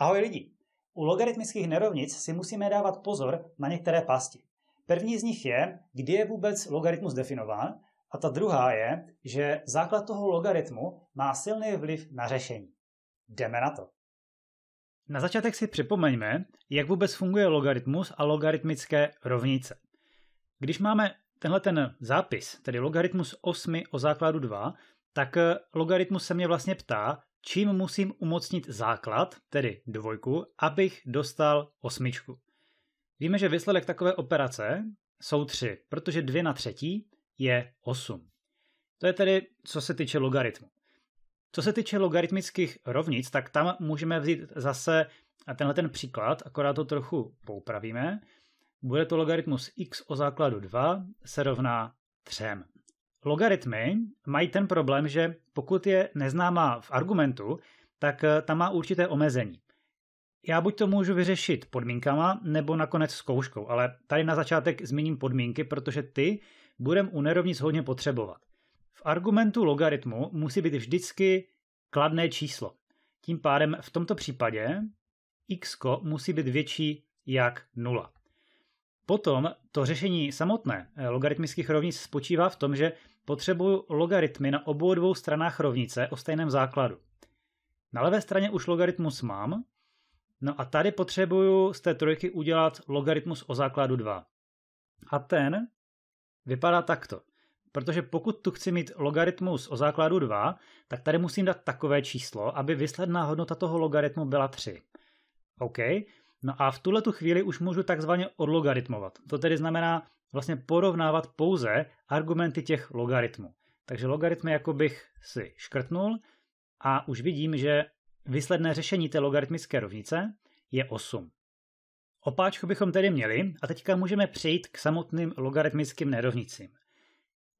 Ahoj lidi! U logaritmických nerovnic si musíme dávat pozor na některé pasti. První z nich je, kdy je vůbec logaritmus definován, a ta druhá je, že základ toho logaritmu má silný vliv na řešení. Jdeme na to. Na začátek si připomeňme, jak vůbec funguje logaritmus a logaritmické rovnice. Když máme tenhle ten zápis, tedy logaritmus 8 o základu 2, tak logaritmus se mě vlastně ptá, čím musím umocnit základ, tedy dvojku, abych dostal osmičku. Víme, že výsledek takové operace jsou tři, protože dvě na třetí je osm. To je tedy, co se týče logaritmu. Co se týče logaritmických rovnic, tak tam můžeme vzít zase tenhle ten příklad, akorát to trochu poupravíme. Bude to logaritmus x o základu 2 se rovná 3. Logaritmy mají ten problém, že pokud je neznámá v argumentu, tak eh, tam má určité omezení. Já buď to můžu vyřešit podmínkama, nebo nakonec zkouškou, ale tady na začátek zmíním podmínky, protože ty budem u nerovnic hodně potřebovat. V argumentu logaritmu musí být vždycky kladné číslo. Tím pádem v tomto případě x musí být větší jak 0. Potom to řešení samotné eh, logaritmických rovnic spočívá v tom, že potřebuju logaritmy na obou dvou stranách rovnice o stejném základu. Na levé straně už logaritmus mám, no a tady potřebuju z té trojky udělat logaritmus o základu 2. A ten vypadá takto. Protože pokud tu chci mít logaritmus o základu 2, tak tady musím dát takové číslo, aby výsledná hodnota toho logaritmu byla 3. OK, no a v tuhle tu chvíli už můžu takzvaně odlogaritmovat. To tedy znamená, vlastně porovnávat pouze argumenty těch logaritmů. Takže logaritmy jako bych si škrtnul a už vidím, že výsledné řešení té logaritmické rovnice je 8. Opáčku bychom tedy měli a teďka můžeme přejít k samotným logaritmickým nerovnicím.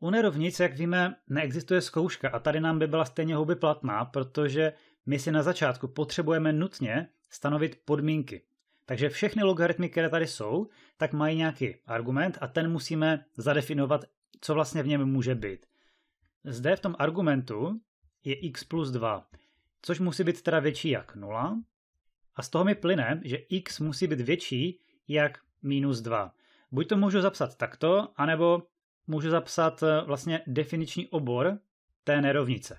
U nerovnic, jak víme, neexistuje zkouška a tady nám by byla stejně houby platná, protože my si na začátku potřebujeme nutně stanovit podmínky. Takže všechny logaritmy, které tady jsou, tak mají nějaký argument a ten musíme zadefinovat, co vlastně v něm může být. Zde v tom argumentu je x plus 2, což musí být teda větší jak 0 a z toho mi plyne, že x musí být větší jak minus 2. Buď to můžu zapsat takto, anebo můžu zapsat eh, vlastně definiční obor té nerovnice,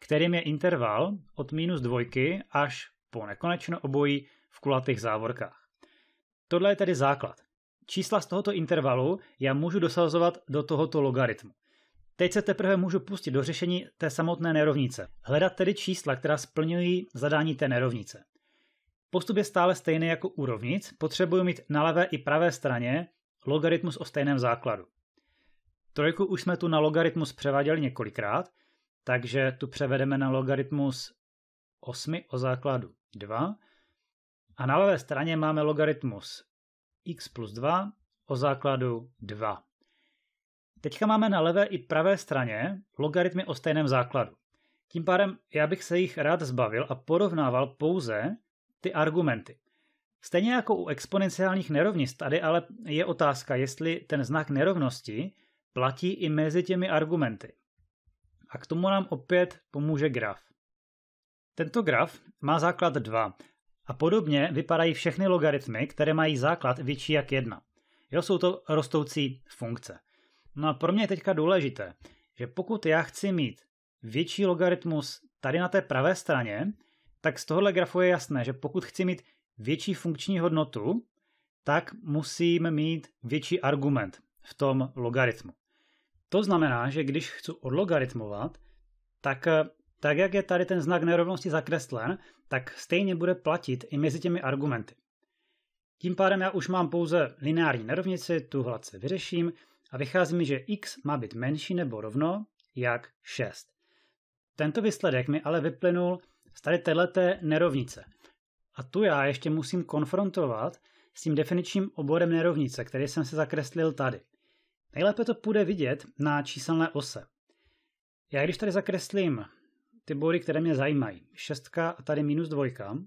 kterým je interval od minus dvojky až po nekonečno obojí v kulatých závorkách. Tohle je tedy základ. Čísla z tohoto intervalu já můžu dosazovat do tohoto logaritmu. Teď se teprve můžu pustit do řešení té samotné nerovnice. Hledat tedy čísla, která splňují zadání té nerovnice. Postup je stále stejný jako u rovnic, potřebuji mít na levé i pravé straně logaritmus o stejném základu. Trojku už jsme tu na logaritmus převáděli několikrát, takže tu převedeme na logaritmus 8 o základu 2 a na levé straně máme logaritmus x plus 2 o základu 2. Teďka máme na levé i pravé straně logaritmy o stejném základu. Tím pádem já bych se jich rád zbavil a porovnával pouze ty argumenty. Stejně jako u exponenciálních nerovností, tady ale je otázka, jestli ten znak nerovnosti platí i mezi těmi argumenty. A k tomu nám opět pomůže graf. Tento graf má základ 2 a podobně vypadají všechny logaritmy, které mají základ větší jak 1. Jo, jsou to rostoucí funkce. No a pro mě je teďka důležité, že pokud já chci mít větší logaritmus tady na té pravé straně, tak z tohohle grafu je jasné, že pokud chci mít větší funkční hodnotu, tak musím mít větší argument v tom logaritmu. To znamená, že když chci odlogaritmovat, tak eh, tak jak je tady ten znak nerovnosti zakreslen, tak stejně bude platit i mezi těmi argumenty. Tím pádem já už mám pouze lineární nerovnici, tu hladce vyřeším a vychází mi, že x má být menší nebo rovno jak 6. Tento výsledek mi ale vyplynul z tady této nerovnice. A tu já ještě musím konfrontovat s tím definičním oborem nerovnice, který jsem si zakreslil tady. Nejlépe to půjde vidět na číselné ose. Já když tady zakreslím ty body, které mě zajímají, šestka a tady minus dvojka,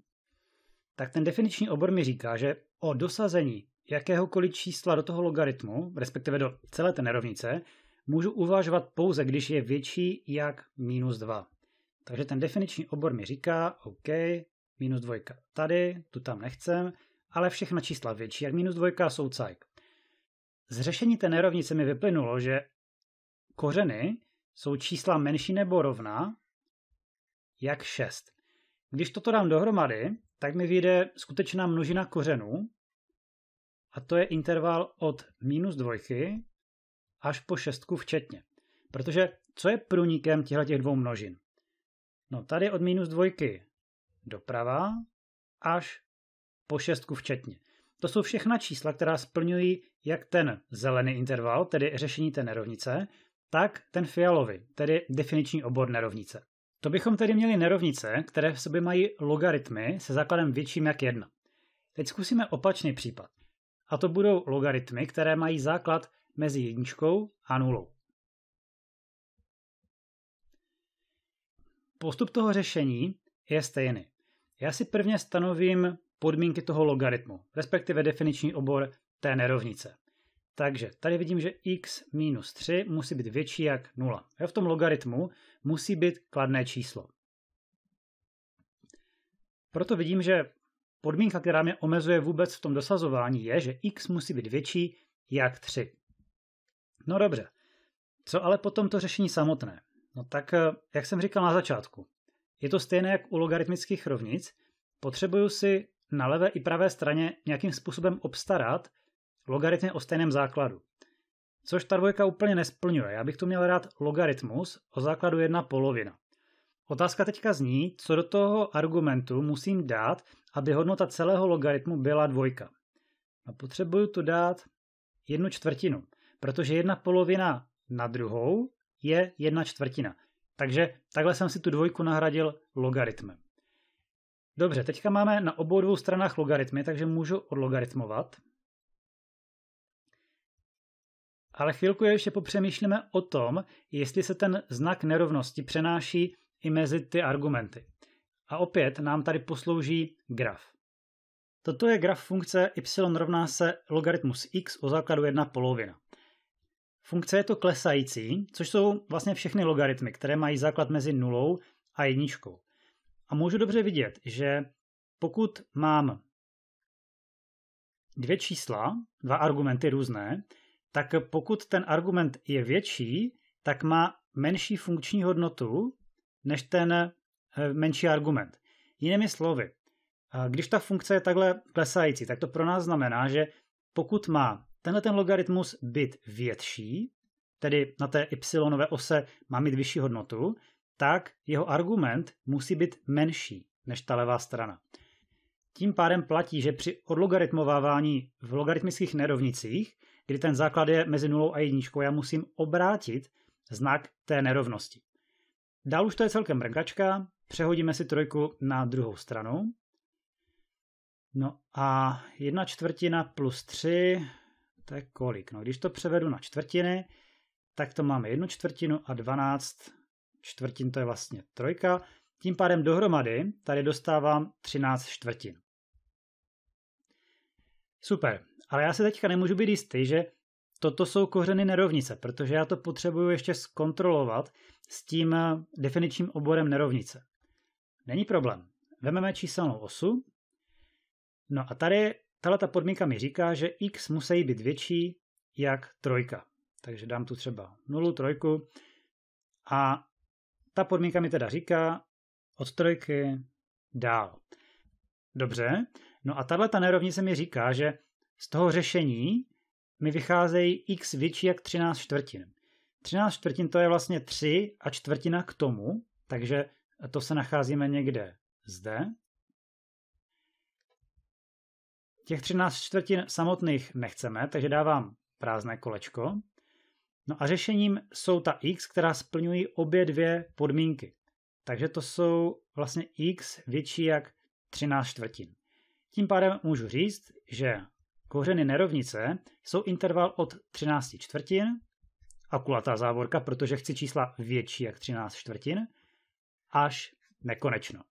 tak ten definiční obor mi říká, že o dosazení jakéhokoliv čísla do toho logaritmu, respektive do celé té nerovnice, můžu uvažovat pouze, když je větší jak minus 2. Takže ten definiční obor mi říká, OK, minus dvojka tady, tu tam nechcem, ale všechna čísla větší jak minus dvojka jsou cajk. Z řešení té nerovnice mi vyplynulo, že kořeny jsou čísla menší nebo rovná, jak 6. Když toto dám dohromady, tak mi vyjde skutečná množina kořenů a to je interval od minus dvojky až po šestku včetně. Protože co je průnikem těchto dvou množin? No tady od minus dvojky doprava až po šestku včetně. To jsou všechna čísla, která splňují jak ten zelený interval, tedy řešení té nerovnice, tak ten fialový, tedy definiční obor nerovnice. To bychom tedy měli nerovnice, které v sobě mají logaritmy se základem větším jak 1. Teď zkusíme opačný případ. A to budou logaritmy, které mají základ mezi jedničkou a nulou. Postup toho řešení je stejný. Já si prvně stanovím podmínky toho logaritmu, respektive definiční obor té nerovnice. Takže tady vidím, že x minus 3 musí být větší jak 0. Jo, v tom logaritmu musí být kladné číslo. Proto vidím, že podmínka, která mě omezuje vůbec v tom dosazování, je, že x musí být větší jak 3. No dobře, co ale potom to řešení samotné? No tak, eh, jak jsem říkal na začátku, je to stejné jak u logaritmických rovnic, potřebuju si na levé i pravé straně nějakým způsobem obstarat, logaritmy o stejném základu. Což ta dvojka úplně nesplňuje. Já bych tu měl rád logaritmus o základu jedna polovina. Otázka teďka zní, co do toho argumentu musím dát, aby hodnota celého logaritmu byla dvojka. No, potřebuju tu dát jednu čtvrtinu, protože jedna polovina na druhou je jedna čtvrtina. Takže takhle jsem si tu dvojku nahradil logaritmem. Dobře, teďka máme na obou dvou stranách logaritmy, takže můžu odlogaritmovat. Ale chvilku ještě popřemýšlíme o tom, jestli se ten znak nerovnosti přenáší i mezi ty argumenty. A opět nám tady poslouží graf. Toto je graf funkce y rovná se logaritmus x o základu 1 polovina. Funkce je to klesající, což jsou vlastně všechny logaritmy, které mají základ mezi nulou a jedničkou. A můžu dobře vidět, že pokud mám dvě čísla, dva argumenty různé, tak pokud ten argument je větší, tak má menší funkční hodnotu než ten eh, menší argument. Jinými slovy, eh, když ta funkce je takhle klesající, tak to pro nás znamená, že pokud má tenhle ten logaritmus být větší, tedy na té y ose má mít vyšší hodnotu, tak jeho argument musí být menší než ta levá strana. Tím pádem platí, že při odlogaritmovávání v logaritmických nerovnicích kdy ten základ je mezi nulou a jedničkou, já musím obrátit znak té nerovnosti. Dál už to je celkem brnkačka, přehodíme si trojku na druhou stranu. No a jedna čtvrtina plus tři, to je kolik? No když to převedu na čtvrtiny, tak to máme jednu čtvrtinu a 12 čtvrtin, to je vlastně trojka. Tím pádem dohromady tady dostávám 13 čtvrtin. Super, ale já se teďka nemůžu být jistý, že toto jsou kořeny nerovnice, protože já to potřebuju ještě zkontrolovat s tím eh, definičním oborem nerovnice. Není problém. Vememe číselnou osu. No a tady tahle ta podmínka mi říká, že x musí být větší jak trojka. Takže dám tu třeba nulu trojku. A ta podmínka mi teda říká od trojky dál. Dobře, no a tahle ta nerovnice mi říká, že z toho řešení mi vycházejí x větší jak 13 čtvrtin. 13 čtvrtin to je vlastně 3 a čtvrtina k tomu, takže to se nacházíme někde zde. Těch 13 čtvrtin samotných nechceme, takže dávám prázdné kolečko. No a řešením jsou ta x, která splňují obě dvě podmínky. Takže to jsou vlastně x větší jak 13 čtvrtin. Tím pádem můžu říct, že Kořeny nerovnice jsou interval od 13 čtvrtin a kulatá závorka, protože chci čísla větší jak 13 čtvrtin, až nekonečno.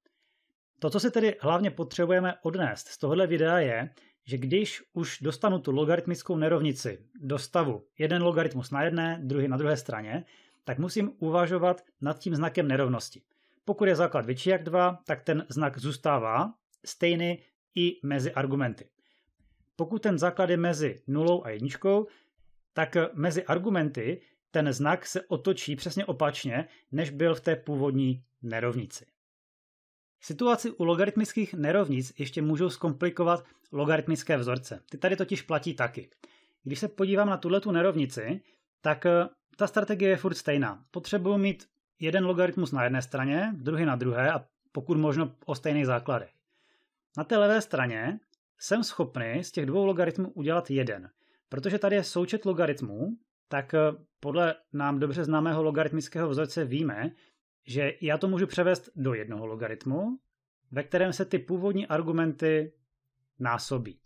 To, co se tedy hlavně potřebujeme odnést z tohohle videa je, že když už dostanu tu logaritmickou nerovnici do stavu jeden logaritmus na jedné, druhý na druhé straně, tak musím uvažovat nad tím znakem nerovnosti. Pokud je základ větší jak 2, tak ten znak zůstává stejný i mezi argumenty. Pokud ten základ je mezi nulou a jedničkou, tak eh, mezi argumenty ten znak se otočí přesně opačně, než byl v té původní nerovnici. Situaci u logaritmických nerovnic ještě můžou zkomplikovat logaritmické vzorce. Ty tady totiž platí taky. Když se podívám na tuhletu nerovnici, tak eh, ta strategie je furt stejná. Potřebuji mít jeden logaritmus na jedné straně, druhý na druhé a pokud možno o stejných základech. Na té levé straně jsem schopný z těch dvou logaritmů udělat jeden. Protože tady je součet logaritmů, tak eh, podle nám dobře známého logaritmického vzorce víme, že já to můžu převést do jednoho logaritmu, ve kterém se ty původní argumenty násobí.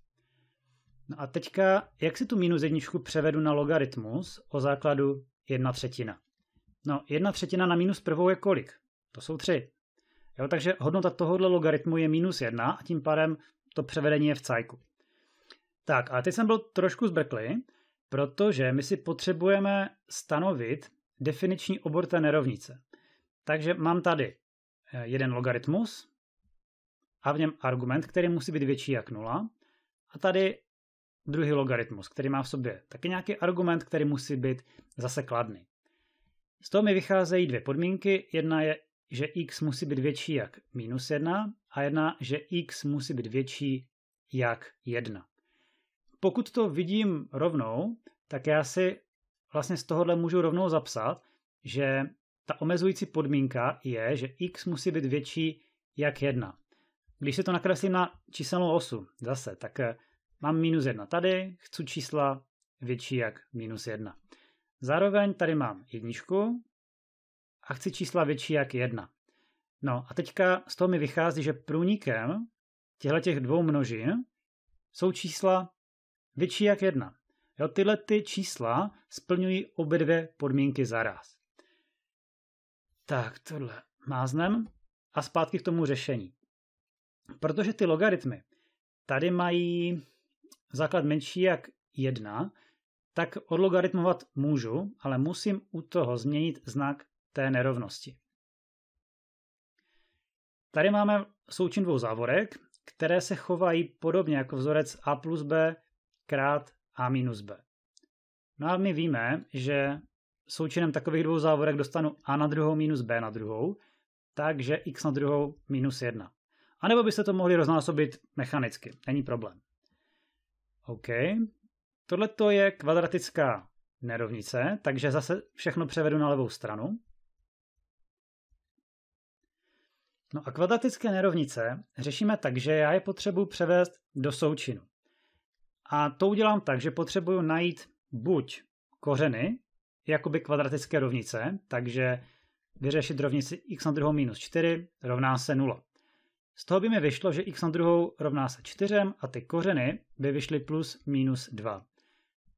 No a teďka, jak si tu minus jedničku převedu na logaritmus o základu jedna třetina? No, jedna třetina na minus prvou je kolik? To jsou tři. Jo, takže hodnota tohohle logaritmu je minus jedna a tím pádem to převedení je v cajku. Tak, a teď jsem byl trošku zbrklý, protože my si potřebujeme stanovit definiční obor té nerovnice. Takže mám tady eh, jeden logaritmus a v něm argument, který musí být větší jak nula. A tady druhý logaritmus, který má v sobě taky nějaký argument, který musí být zase kladný. Z toho mi vycházejí dvě podmínky. Jedna je že x musí být větší jak minus 1 a 1, že x musí být větší jak 1. Pokud to vidím rovnou, tak já si vlastně z tohohle můžu rovnou zapsat, že ta omezující podmínka je, že x musí být větší jak 1. Když se to nakreslím na číselnou osu zase, tak eh, mám minus 1 tady, chci čísla větší jak minus 1. Zároveň tady mám jedničku, a chci čísla větší jak 1. No a teďka z toho mi vychází, že průnikem těchto těch dvou množin jsou čísla větší jak 1. Jo, tyhle ty čísla splňují obě dvě podmínky zaraz. Tak, tohle máznem a zpátky k tomu řešení. Protože ty logaritmy tady mají základ menší jak 1, tak odlogaritmovat můžu, ale musím u toho změnit znak té nerovnosti. Tady máme součin dvou závorek, které se chovají podobně jako vzorec a plus b krát a minus b. No a my víme, že součinem takových dvou závorek dostanu a na druhou minus b na druhou, takže x na druhou minus 1. A nebo byste to mohli roznásobit mechanicky, není problém. OK, tohle je kvadratická nerovnice, takže zase všechno převedu na levou stranu. No a kvadratické nerovnice řešíme tak, že já je potřebuji převést do součinu. A to udělám tak, že potřebuji najít buď kořeny, jakoby kvadratické rovnice, takže vyřešit rovnici x na druhou minus 4 rovná se 0. Z toho by mi vyšlo, že x na druhou rovná se 4 a ty kořeny by vyšly plus minus 2.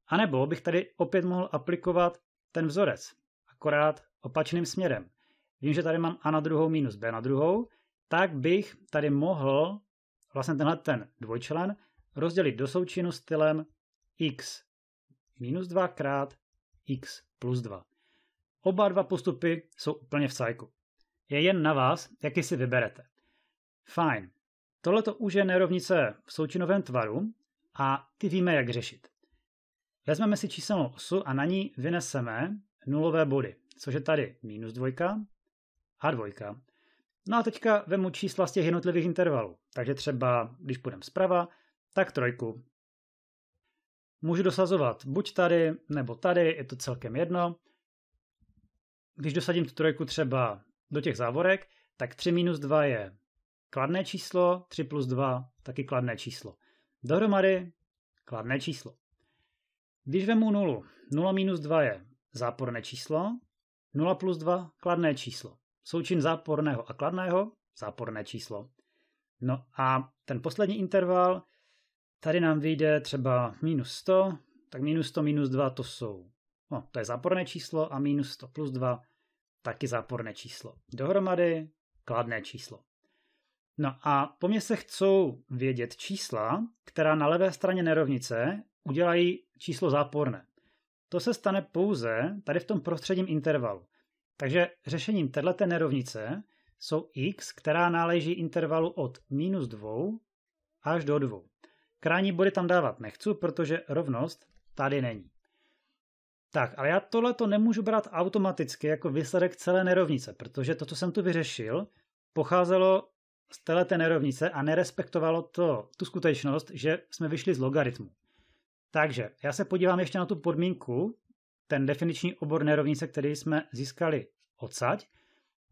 A nebo bych tady opět mohl aplikovat ten vzorec, akorát opačným směrem vím, že tady mám a na druhou minus b na druhou, tak bych tady mohl vlastně tenhle ten dvojčlen rozdělit do součinu stylem x minus 2 krát x plus 2. Oba dva postupy jsou úplně v cajku. Je jen na vás, jaký si vyberete. Fajn. Tohle to už je nerovnice v součinovém tvaru a ty víme, jak řešit. Vezmeme si číselnou osu a na ní vyneseme nulové body, což je tady minus dvojka H2. No a teďka vemu čísla z těch jednotlivých intervalů. Takže třeba, když půjdeme zprava, tak trojku. Můžu dosazovat buď tady, nebo tady, je to celkem jedno. Když dosadím tu trojku třeba do těch závorek, tak 3 minus 2 je kladné číslo, 3 plus 2 taky kladné číslo. Dohromady kladné číslo. Když vemu nulu, 0 minus 2 je záporné číslo, 0 plus 2 kladné číslo součin záporného a kladného, záporné číslo. No a ten poslední interval, tady nám vyjde třeba minus 100, tak minus 100 minus 2 to jsou, no, to je záporné číslo a minus 100 plus 2 taky záporné číslo. Dohromady kladné číslo. No a po mně se chcou vědět čísla, která na levé straně nerovnice udělají číslo záporné. To se stane pouze tady v tom prostředním intervalu. Takže řešením této nerovnice jsou x, která náleží intervalu od minus 2 až do 2. Krajní body tam dávat nechci, protože rovnost tady není. Tak, ale já tohle to nemůžu brát automaticky jako výsledek celé nerovnice, protože to, co jsem tu vyřešil, pocházelo z této nerovnice a nerespektovalo to tu skutečnost, že jsme vyšli z logaritmu. Takže já se podívám ještě na tu podmínku ten definiční obor nerovnice, který jsme získali odsaď.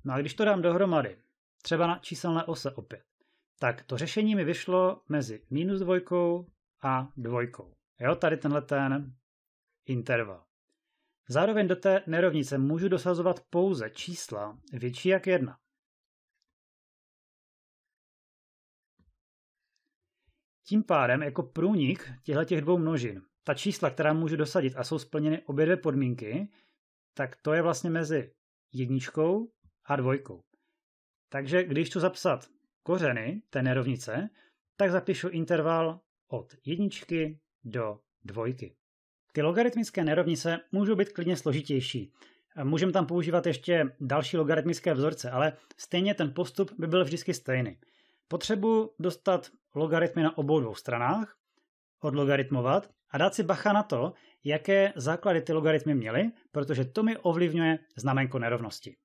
No a když to dám dohromady, třeba na číselné ose opět, tak to řešení mi vyšlo mezi minus dvojkou a dvojkou. Jo, tady tenhle ten interval. Zároveň do té nerovnice můžu dosazovat pouze čísla větší jak jedna. Tím pádem jako průnik těchto těch dvou množin ta čísla, která můžu dosadit a jsou splněny obě dvě podmínky, tak to je vlastně mezi jedničkou a dvojkou. Takže když chci zapsat kořeny té nerovnice, tak zapíšu interval od jedničky do dvojky. Ty logaritmické nerovnice můžou být klidně složitější. Můžeme tam používat ještě další logaritmické vzorce, ale stejně ten postup by byl vždycky stejný. Potřebuji dostat logaritmy na obou dvou stranách, odlogaritmovat a dát si bacha na to, jaké základy ty logaritmy měly, protože to mi ovlivňuje znamenko nerovnosti.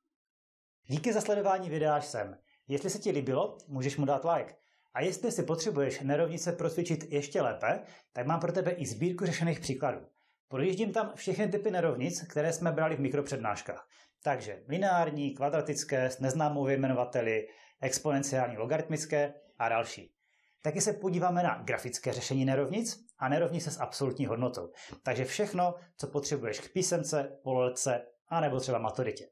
Díky za sledování videa až sem. Jestli se ti líbilo, můžeš mu dát like. A jestli si potřebuješ nerovnice procvičit ještě lépe, tak mám pro tebe i sbírku řešených příkladů. Projíždím tam všechny typy nerovnic, které jsme brali v mikropřednáškách. Takže lineární, kvadratické, s neznámou vyjmenovateli, exponenciální, logaritmické a další. Taky se podíváme na grafické řešení nerovnic a nerovnice s absolutní hodnotou. Takže všechno, co potřebuješ k písemce, pololetce a nebo třeba maturitě.